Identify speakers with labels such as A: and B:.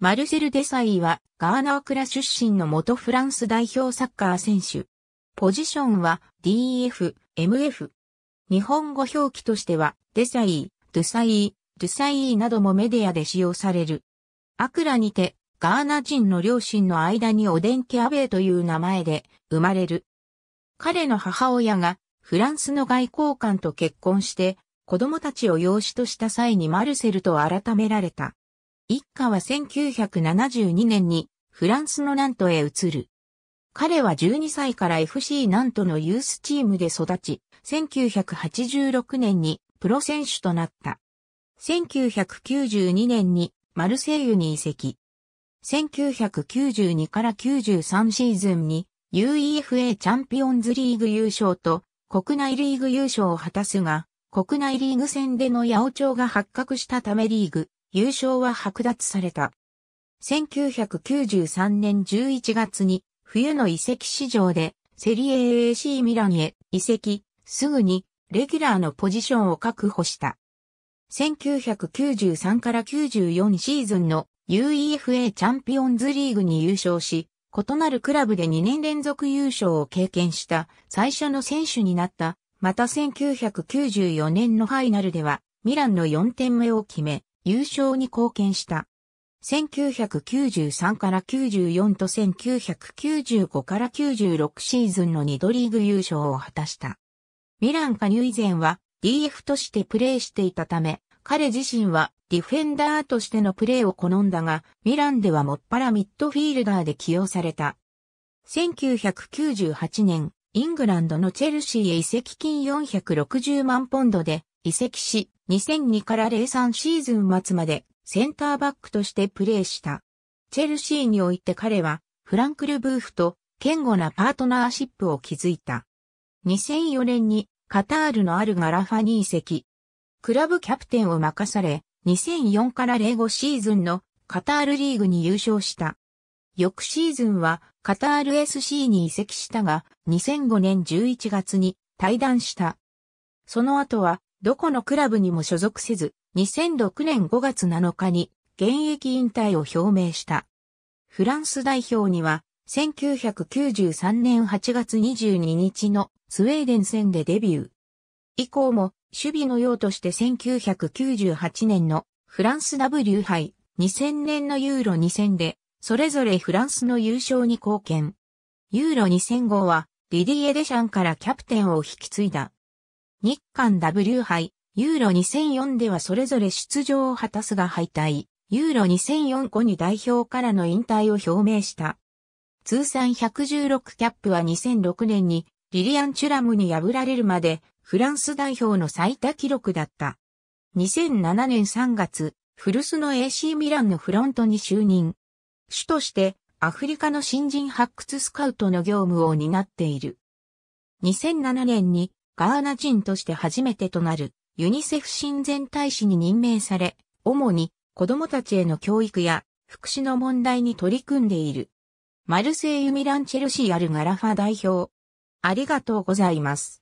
A: マルセル・デサイはガーナークラ出身の元フランス代表サッカー選手。ポジションは DF、MF。日本語表記としてはデサイ、ドゥサイ、ドゥサイなどもメディアで使用される。アクラにてガーナ人の両親の間にオデンケ・アベイという名前で生まれる。彼の母親がフランスの外交官と結婚して子供たちを養子とした際にマルセルと改められた。一家は1972年にフランスのナントへ移る。彼は12歳から FC ナントのユースチームで育ち、1986年にプロ選手となった。1992年にマルセイユに移籍。1992から93シーズンに UEFA チャンピオンズリーグ優勝と国内リーグ優勝を果たすが、国内リーグ戦での八王朝が発覚したためリーグ優勝は剥奪された。1993年11月に冬の移籍市場でセリエ AAC ミランへ移籍、すぐにレギュラーのポジションを確保した。1993から94シーズンの UEFA チャンピオンズリーグに優勝し、異なるクラブで2年連続優勝を経験した最初の選手になった。また1994年のファイナルではミランの4点目を決め、優勝に貢献した。1993から94と1995から96シーズンの2度リーグ優勝を果たした。ミラン加入以前は DF としてプレーしていたため、彼自身はディフェンダーとしてのプレーを好んだが、ミランではもっぱらミッドフィールダーで起用された。1998年、イングランドのチェルシーへ移籍金460万ポンドで移籍し、2002から03シーズン末までセンターバックとしてプレーした。チェルシーにおいて彼はフランク・ルブーフと堅固なパートナーシップを築いた。2004年にカタールのあるガラファに移籍。クラブキャプテンを任され、2004から05シーズンのカタールリーグに優勝した。翌シーズンはカタール SC に移籍したが、2005年11月に退団した。その後はどこのクラブにも所属せず、2006年5月7日に現役引退を表明した。フランス代表には、1993年8月22日のスウェーデン戦でデビュー。以降も守備の用として1998年のフランス W 杯2000年のユーロ2000でそれぞれフランスの優勝に貢献。ユーロ2 0 0号はディディエ・デシャンからキャプテンを引き継いだ。日韓 W 杯、ユーロ2004ではそれぞれ出場を果たすが敗退、ユーロ2004後に代表からの引退を表明した。通算116キャップは2006年にリリアン・チュラムに破られるまでフランス代表の最多記録だった。2007年3月、古巣の AC ミランのフロントに就任。主としてアフリカの新人発掘スカウトの業務を担っている。2007年にガーナ人として初めてとなるユニセフ親善大使に任命され、主に子供たちへの教育や福祉の問題に取り組んでいる。マルセイユ・ミラン・チェルシー・アル・ガラファ代表。ありがとうございます。